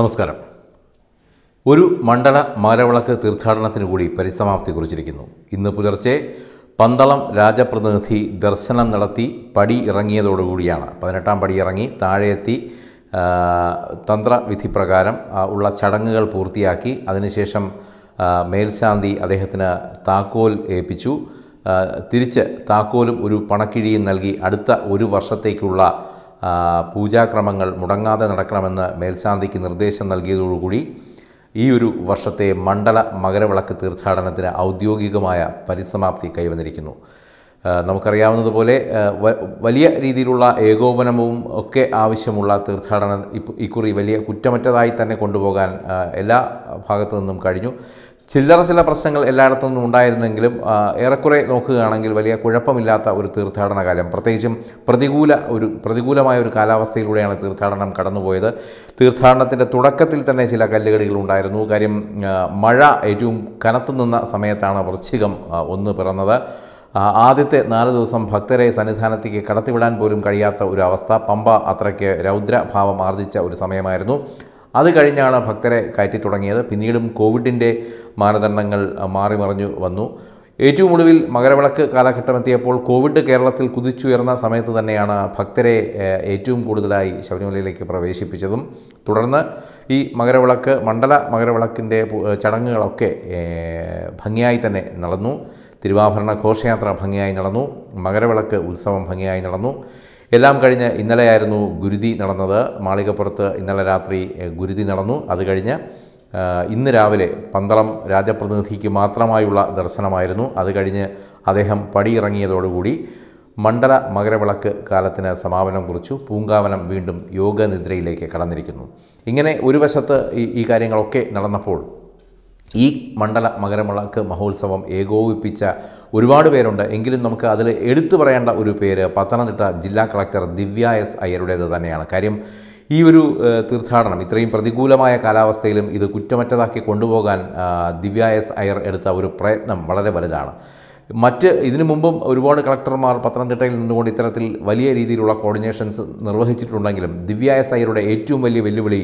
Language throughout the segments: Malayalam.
നമസ്കാരം ഒരു മണ്ഡല മരവിളക്ക് തീർത്ഥാടനത്തിന് കൂടി പരിസമാപ്തി കുറിച്ചിരിക്കുന്നു ഇന്ന് പുലർച്ചെ പന്തളം രാജപ്രതിനിധി ദർശനം നടത്തി പടി ഇറങ്ങിയതോടുകൂടിയാണ് പതിനെട്ടാം പടി ഇറങ്ങി താഴെയെത്തി തന്ത്രവിധി പ്രകാരം ഉള്ള ചടങ്ങുകൾ പൂർത്തിയാക്കി അതിനുശേഷം മേൽശാന്തി അദ്ദേഹത്തിന് താക്കോൽ ഏൽപ്പിച്ചു തിരിച്ച് താക്കോലും ഒരു പണക്കിഴിയും നൽകി അടുത്ത ഒരു വർഷത്തേക്കുള്ള പൂജാക്രമങ്ങൾ മുടങ്ങാതെ നടക്കണമെന്ന് മേൽശാന്തിക്ക് നിർദ്ദേശം നൽകിയതോടുകൂടി ഈ ഒരു വർഷത്തെ മണ്ഡല മകരവിളക്ക് തീർത്ഥാടനത്തിന് ഔദ്യോഗികമായ പരിസമാപ്തി കൈവന്നിരിക്കുന്നു നമുക്കറിയാവുന്നതുപോലെ വലിയ രീതിയിലുള്ള ഏകോപനവും ഒക്കെ ആവശ്യമുള്ള തീർത്ഥാടനം ഇക്കുറി വലിയ കുറ്റമറ്റതായി തന്നെ കൊണ്ടുപോകാൻ എല്ലാ ഭാഗത്തു നിന്നും കഴിഞ്ഞു ചില്ലറ ചില പ്രശ്നങ്ങൾ എല്ലായിടത്തും നിന്നും ഉണ്ടായിരുന്നെങ്കിലും ഏറെക്കുറെ നോക്കുകയാണെങ്കിൽ വലിയ കുഴപ്പമില്ലാത്ത ഒരു തീർത്ഥാടന കാലം പ്രത്യേകിച്ചും പ്രതികൂല ഒരു പ്രതികൂലമായ ഒരു കാലാവസ്ഥയിലൂടെയാണ് തീർത്ഥാടനം കടന്നുപോയത് തീർത്ഥാടനത്തിൻ്റെ തുടക്കത്തിൽ തന്നെ ചില കല്ലുകടികൾ ഉണ്ടായിരുന്നു കാര്യം മഴ ഏറ്റവും കനത്തു നിന്ന സമയത്താണ് വൃശ്ചികം ഒന്ന് പിറന്നത് ആദ്യത്തെ നാല് ദിവസം ഭക്തരെ സന്നിധാനത്തേക്ക് കടത്തിവിടാൻ പോലും കഴിയാത്ത ഒരു അവസ്ഥ പമ്പ അത്രയ്ക്ക് രൗദ്രഭാവം ആർജിച്ച ഒരു സമയമായിരുന്നു അത് കഴിഞ്ഞാണ് ഭക്തരെ കയറ്റി തുടങ്ങിയത് പിന്നീടും കോവിഡിൻ്റെ മാനദണ്ഡങ്ങൾ മാറിമറിഞ്ഞു വന്നു ഏറ്റവും ഒടുവിൽ മകരവിളക്ക് എത്തിയപ്പോൾ കോവിഡ് കേരളത്തിൽ കുതിച്ചുയർന്ന സമയത്ത് തന്നെയാണ് ഭക്തരെ ഏറ്റവും കൂടുതലായി ശബരിമലയിലേക്ക് പ്രവേശിപ്പിച്ചതും തുടർന്ന് ഈ മകരവിളക്ക് മണ്ഡല മകരവിളക്കിൻ്റെ ചടങ്ങുകളൊക്കെ ഭംഗിയായി തന്നെ നടന്നു തിരുവാഭരണ ഘോഷയാത്ര ഭംഗിയായി നടന്നു മകരവിളക്ക് ഉത്സവം ഭംഗിയായി നടന്നു എല്ലാം കഴിഞ്ഞ് ഇന്നലെയായിരുന്നു ഗുരുതി നടന്നത് മാളികപ്പുറത്ത് ഇന്നലെ രാത്രി ഗുരുതി നടന്നു അത് കഴിഞ്ഞ് ഇന്ന് രാവിലെ പന്തളം രാജപ്രതിനിധിക്ക് മാത്രമായുള്ള ദർശനമായിരുന്നു അത് കഴിഞ്ഞ് അദ്ദേഹം പടിയിറങ്ങിയതോടുകൂടി മണ്ഡല മകരവിളക്ക് കാലത്തിന് സമാപനം കുറിച്ചു പൂങ്കാവനം വീണ്ടും യോഗനിദ്രയിലേക്ക് കടന്നിരിക്കുന്നു ഇങ്ങനെ ഒരു വശത്ത് ഈ കാര്യങ്ങളൊക്കെ നടന്നപ്പോൾ ഈ മണ്ഡല മകരമിളക്ക് മഹോത്സവം ഏകോപിപ്പിച്ച ഒരുപാട് പേരുണ്ട് എങ്കിലും നമുക്ക് അതിൽ എടുത്തു പറയേണ്ട ഒരു പേര് പത്തനംതിട്ട ജില്ലാ കളക്ടർ ദിവ്യ എസ് അയ്യരുടേത് തന്നെയാണ് കാര്യം ഈ ഒരു തീർത്ഥാടനം ഇത്രയും പ്രതികൂലമായ കാലാവസ്ഥയിലും ഇത് കുറ്റമറ്റതാക്കി കൊണ്ടുപോകാൻ ദിവ്യ എസ് അയ്യർ എടുത്ത ഒരു പ്രയത്നം വളരെ വലുതാണ് മറ്റ് ഇതിനു മുമ്പും ഒരുപാട് കളക്ടർമാർ പത്തനംതിട്ടയിൽ നിന്നുകൊണ്ട് ഇത്തരത്തിൽ വലിയ രീതിയിലുള്ള കോർഡിനേഷൻസ് നിർവഹിച്ചിട്ടുണ്ടെങ്കിലും ദിവ്യായ എസ് അയ്യരുടെ ഏറ്റവും വലിയ വെല്ലുവിളി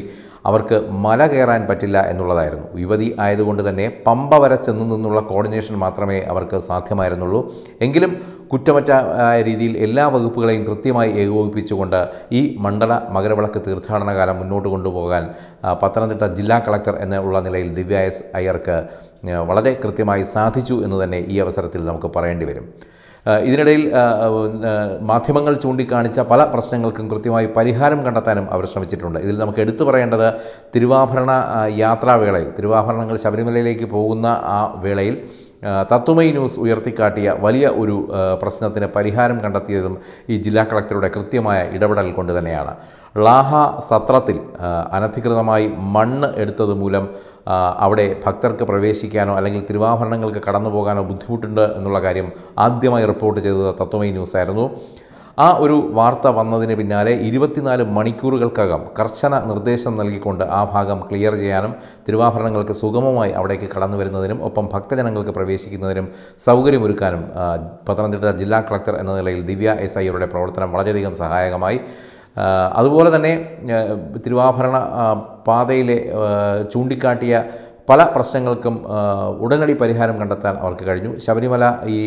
അവർക്ക് മല കയറാൻ പറ്റില്ല എന്നുള്ളതായിരുന്നു യുവതി ആയതുകൊണ്ട് തന്നെ പമ്പ വരെ ചെന്നു നിന്നുള്ള കോർഡിനേഷൻ മാത്രമേ അവർക്ക് സാധ്യമായിരുന്നുള്ളൂ എങ്കിലും കുറ്റമറ്റ രീതിയിൽ എല്ലാ വകുപ്പുകളെയും കൃത്യമായി ഏകോപിപ്പിച്ചുകൊണ്ട് ഈ മണ്ഡല മകരവിളക്ക് തീർത്ഥാടന കാലം മുന്നോട്ട് കൊണ്ടുപോകാൻ പത്തനംതിട്ട ജില്ലാ കളക്ടർ എന്നുള്ള നിലയിൽ ദിവ്യ എസ് അയ്യർക്ക് വളരെ കൃത്യമായി സാധിച്ചു എന്ന് തന്നെ ഈ അവസരത്തിൽ നമുക്ക് പറയേണ്ടി വരും ഇതിനിടയിൽ മാധ്യമങ്ങൾ ചൂണ്ടിക്കാണിച്ച പല പ്രശ്നങ്ങൾക്കും കൃത്യമായി പരിഹാരം കണ്ടെത്താനും അവർ ശ്രമിച്ചിട്ടുണ്ട് ഇതിൽ നമുക്ക് എടുത്തു പറയേണ്ടത് തിരുവാഭരണ യാത്രാവേളയിൽ തിരുവാഭരണങ്ങൾ ശബരിമലയിലേക്ക് പോകുന്ന ആ വേളയിൽ തത്വമൈ ന്യൂസ് ഉയർത്തിക്കാട്ടിയ വലിയ ഒരു പ്രശ്നത്തിന് പരിഹാരം കണ്ടെത്തിയതും ഈ ജില്ലാ കളക്ടറുടെ കൃത്യമായ ഇടപെടൽ കൊണ്ട് തന്നെയാണ് ളാഹ സത്രത്തിൽ അനധികൃതമായി മണ്ണ് എടുത്തത് മൂലം അവിടെ ഭക്തർക്ക് പ്രവേശിക്കാനോ അല്ലെങ്കിൽ തിരുവാഭരണങ്ങൾക്ക് കടന്നു പോകാനോ ബുദ്ധിമുട്ടുണ്ട് എന്നുള്ള കാര്യം ആദ്യമായി റിപ്പോർട്ട് ചെയ്തത് തത്വമൈ ന്യൂസായിരുന്നു ആ ഒരു വാർത്ത വന്നതിന് പിന്നാലെ ഇരുപത്തിനാല് മണിക്കൂറുകൾക്കകം കർശന നിർദ്ദേശം നൽകിക്കൊണ്ട് ആ ഭാഗം ക്ലിയർ ചെയ്യാനും തിരുവാഭരണങ്ങൾക്ക് സുഗമമായി അവിടേക്ക് കടന്നു വരുന്നതിനും ഒപ്പം ഭക്തജനങ്ങൾക്ക് പ്രവേശിക്കുന്നതിനും സൗകര്യമൊരുക്കാനും പത്തനംതിട്ട ജില്ലാ കളക്ടർ എന്ന നിലയിൽ ദിവ്യ എസ് ഐയുടെ പ്രവർത്തനം വളരെയധികം സഹായകമായി അതുപോലെ തന്നെ തിരുവാഭരണ പാതയിലെ ചൂണ്ടിക്കാട്ടിയ പല പ്രശ്നങ്ങൾക്കും ഉടനടി പരിഹാരം കണ്ടെത്താൻ അവർക്ക് കഴിഞ്ഞു ശബരിമല ഈ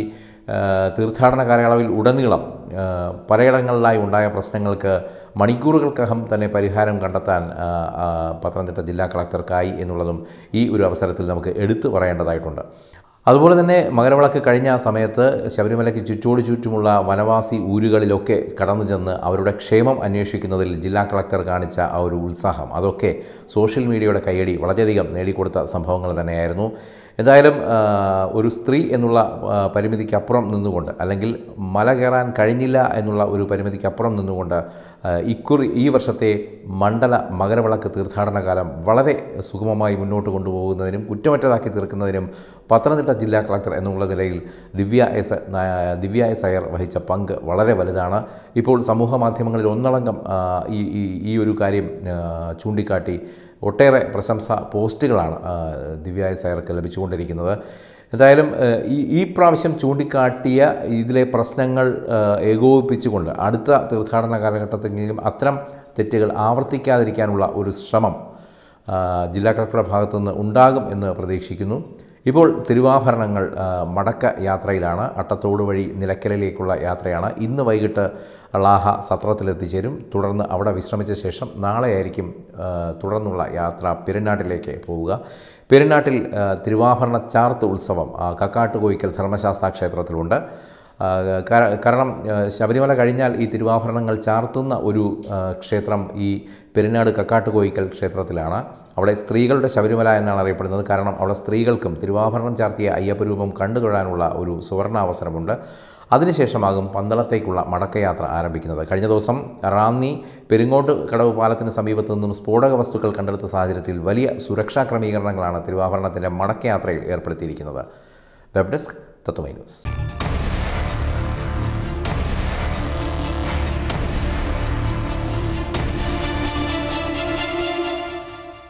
തീർത്ഥാടന കാലയളവിൽ ഉടനീളം പലയിടങ്ങളിലായി ഉണ്ടായ പ്രശ്നങ്ങൾക്ക് മണിക്കൂറുകൾക്കകം തന്നെ പരിഹാരം കണ്ടെത്താൻ പത്തനംതിട്ട ജില്ലാ കളക്ടർക്കായി എന്നുള്ളതും ഈ ഒരു അവസരത്തിൽ നമുക്ക് എടുത്തു പറയേണ്ടതായിട്ടുണ്ട് അതുപോലെ തന്നെ മകരവിളക്ക് കഴിഞ്ഞ സമയത്ത് ശബരിമലയ്ക്ക് ചുറ്റോട് ചുറ്റുമുള്ള വനവാസി ഊരുകളിലൊക്കെ കടന്നു ചെന്ന് അവരുടെ ക്ഷേമം അന്വേഷിക്കുന്നതിൽ ജില്ലാ കളക്ടർ കാണിച്ച ആ ഒരു ഉത്സാഹം അതൊക്കെ സോഷ്യൽ മീഡിയയുടെ കൈയടി വളരെയധികം നേടിക്കൊടുത്ത സംഭവങ്ങൾ തന്നെയായിരുന്നു എന്തായാലും ഒരു സ്ത്രീ എന്നുള്ള പരിമിതിക്കപ്പുറം നിന്നുകൊണ്ട് അല്ലെങ്കിൽ മല കയറാൻ കഴിഞ്ഞില്ല എന്നുള്ള ഒരു പരിമിതിക്കപ്പുറം നിന്നുകൊണ്ട് ഇക്കുറി ഈ വർഷത്തെ മണ്ഡല മകരവിളക്ക് തീർത്ഥാടന കാലം വളരെ സുഗമമായി മുന്നോട്ട് കൊണ്ടുപോകുന്നതിനും കുറ്റമറ്റതാക്കി തീർക്കുന്നതിനും പത്തനംതിട്ട ജില്ലാ കളക്ടർ എന്നുള്ള നിലയിൽ ദിവ്യ എസ് ദിവ്യ എസ് അയർ വഹിച്ച പങ്ക് വളരെ വലുതാണ് ഇപ്പോൾ സമൂഹ മാധ്യമങ്ങളിൽ ഒന്നടങ്കം ഈ ഈ ഒരു കാര്യം ചൂണ്ടിക്കാട്ടി ഒട്ടേറെ പ്രശംസ പോസ്റ്റുകളാണ് ദിവ്യായ സയർക്ക് ലഭിച്ചുകൊണ്ടിരിക്കുന്നത് എന്തായാലും ഈ ഈ പ്രാവശ്യം ചൂണ്ടിക്കാട്ടിയ ഇതിലെ പ്രശ്നങ്ങൾ ഏകോപിപ്പിച്ചുകൊണ്ട് അടുത്ത തീർത്ഥാടന കാലഘട്ടത്തിലെങ്കിലും അത്തരം തെറ്റുകൾ ആവർത്തിക്കാതിരിക്കാനുള്ള ഒരു ശ്രമം ജില്ലാ കളക്ടറുടെ ഭാഗത്തുനിന്ന് ഉണ്ടാകും എന്ന് പ്രതീക്ഷിക്കുന്നു ഇപ്പോൾ തിരുവാഭരണങ്ങൾ മടക്ക യാത്രയിലാണ് അട്ടത്തോട് വഴി നിലയ്ക്കലിലേക്കുള്ള യാത്രയാണ് ഇന്ന് വൈകിട്ട് ളാഹ സത്രത്തിലെത്തിച്ചേരും തുടർന്ന് അവിടെ വിശ്രമിച്ച ശേഷം നാളെയായിരിക്കും തുടർന്നുള്ള യാത്ര പെരുന്നാട്ടിലേക്ക് പോവുക പെരുന്നാട്ടിൽ തിരുവാഭരണ ചാർത്ത് ഉത്സവം കക്കാട്ടുകോയിക്കൽ ധർമ്മശാസ്ത്ര ക്ഷേത്രത്തിലുണ്ട് കാരണം ശബരിമല കഴിഞ്ഞാൽ ഈ തിരുവാഭരണങ്ങൾ ചാർത്തുന്ന ഒരു ക്ഷേത്രം ഈ പെരുന്നാട് കക്കാട്ടുകോയിക്കൽ ക്ഷേത്രത്തിലാണ് അവിടെ സ്ത്രീകളുടെ ശബരിമല എന്നാണ് അറിയപ്പെടുന്നത് കാരണം അവിടെ സ്ത്രീകൾക്കും തിരുവാഭരണം ചാർത്തിയ അയ്യപ്പരൂപം കണ്ടുതൊഴാനുള്ള ഒരു സുവർണാവസരമുണ്ട് അതിനുശേഷമാകും പന്തളത്തേക്കുള്ള മടക്കയാത്ര ആരംഭിക്കുന്നത് കഴിഞ്ഞ ദിവസം റാന്നി പെരുങ്ങോട്ട് കടവ് പാലത്തിന് സമീപത്തു നിന്നും സ്ഫോടക വസ്തുക്കൾ കണ്ടെടുത്ത സാഹചര്യത്തിൽ വലിയ സുരക്ഷാ ക്രമീകരണങ്ങളാണ് തിരുവാഭരണത്തിൻ്റെ മടക്കയാത്രയിൽ ഏർപ്പെടുത്തിയിരിക്കുന്നത് വെബ് ഡെസ്ക് തത്വമൈ ന്യൂസ്